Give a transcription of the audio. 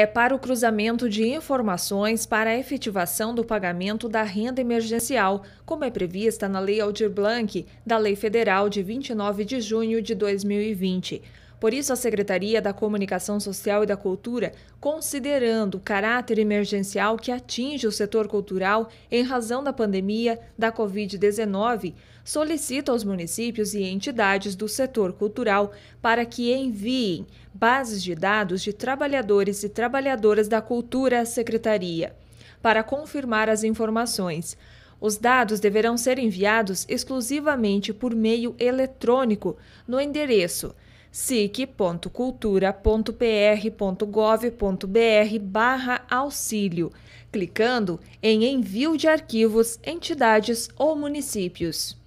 é para o cruzamento de informações para a efetivação do pagamento da renda emergencial, como é prevista na Lei Aldir Blanc, da Lei Federal de 29 de junho de 2020. Por isso, a Secretaria da Comunicação Social e da Cultura, considerando o caráter emergencial que atinge o setor cultural em razão da pandemia da Covid-19, solicita aos municípios e entidades do setor cultural para que enviem bases de dados de trabalhadores e trabalhadoras da cultura à Secretaria, para confirmar as informações. Os dados deverão ser enviados exclusivamente por meio eletrônico no endereço sic.cultura.pr.gov.br barra auxílio, clicando em envio de arquivos, entidades ou municípios.